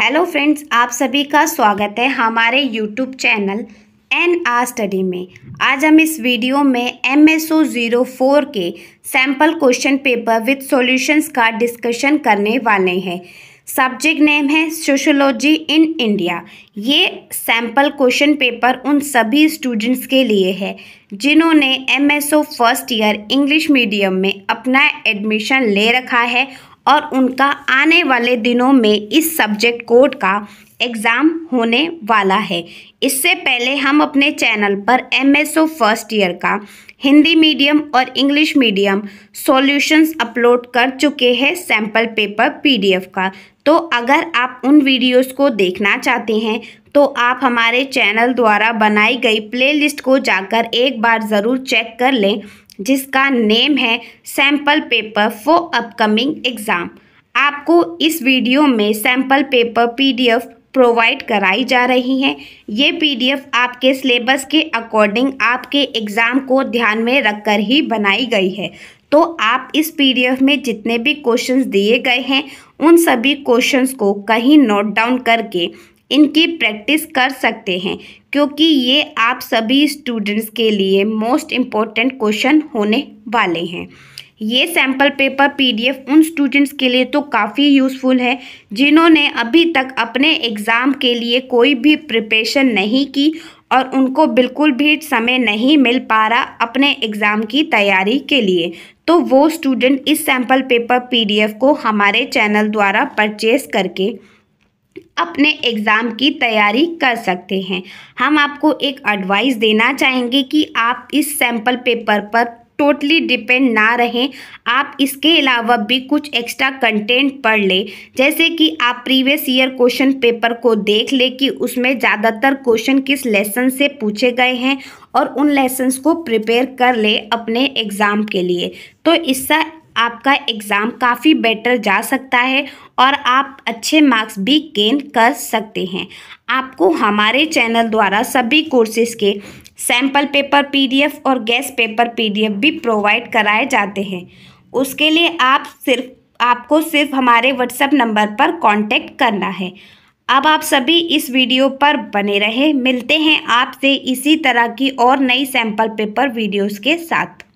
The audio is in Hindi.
हेलो फ्रेंड्स आप सभी का स्वागत है हमारे YouTube channel N R study में आज हम इस वीडियो में M S O zero four के sample question paper with solutions का डिस्कशन करने वाले हैं सब्जेक्ट नेम है सोशोलॉजी इन इंडिया ये सैम्पल क्वेश्चन पेपर उन सभी स्टूडेंट्स के लिए है जिन्होंने M S O first year English medium में अपना एडमिशन ले रखा है और उनका आने वाले दिनों में इस सब्जेक्ट कोड का एग्ज़ाम होने वाला है इससे पहले हम अपने चैनल पर M S O first year का हिंदी मीडियम और इंग्लिश मीडियम सॉल्यूशंस अपलोड कर चुके हैं सैम्पल पेपर पीडीएफ का तो अगर आप उन वीडियोस को देखना चाहते हैं तो आप हमारे चैनल द्वारा बनाई गई प्लेलिस्ट को जाकर एक बार ज़रूर चेक कर लें जिसका नेम है sample paper for upcoming exam आपको इस वीडियो में सैम्पल पेपर पीडीएफ प्रोवाइड कराई जा रही हैं ये पीडीएफ आपके सिलेबस के अकॉर्डिंग आपके एग्ज़ाम को ध्यान में रखकर ही बनाई गई है तो आप इस पीडीएफ में जितने भी क्वेश्चंस दिए गए हैं उन सभी क्वेश्चंस को कहीं नोट डाउन करके इनकी प्रैक्टिस कर सकते हैं क्योंकि ये आप सभी स्टूडेंट्स के लिए मोस्ट इम्पॉर्टेंट क्वेश्चन होने वाले हैं ये सैम्पल पेपर पीडीएफ उन स्टूडेंट्स के लिए तो काफ़ी यूज़फुल है जिन्होंने अभी तक अपने एग्ज़ाम के लिए कोई भी प्रिपरेशन नहीं की और उनको बिल्कुल भी समय नहीं मिल पा रहा अपने एग्ज़ाम की तैयारी के लिए तो वो स्टूडेंट इस सैम्पल पेपर पीडीएफ को हमारे चैनल द्वारा परचेज़ करके अपने एग्ज़ाम की तैयारी कर सकते हैं हम आपको एक एडवाइस देना चाहेंगे कि आप इस सैम्पल पेपर पर टोटली डिपेंड ना रहें आप इसके अलावा भी कुछ एक्स्ट्रा कंटेंट पढ़ लें जैसे कि आप प्रीवियस ईयर क्वेश्चन पेपर को देख लें कि उसमें ज़्यादातर क्वेश्चन किस लेसन से पूछे गए हैं और उन लेसन्स को प्रिपेयर कर ले अपने एग्ज़ाम के लिए तो इससे आपका एग्ज़ाम काफ़ी बेटर जा सकता है और आप अच्छे मार्क्स भी गेन कर सकते हैं आपको हमारे चैनल द्वारा सभी कोर्सेज़ के सैम्पल पेपर पीडीएफ और गैस पेपर पीडीएफ भी प्रोवाइड कराए जाते हैं उसके लिए आप सिर्फ आपको सिर्फ हमारे व्हाट्सएप नंबर पर कांटेक्ट करना है अब आप सभी इस वीडियो पर बने रहे मिलते हैं आपसे इसी तरह की और नई सैम्पल पेपर वीडियोस के साथ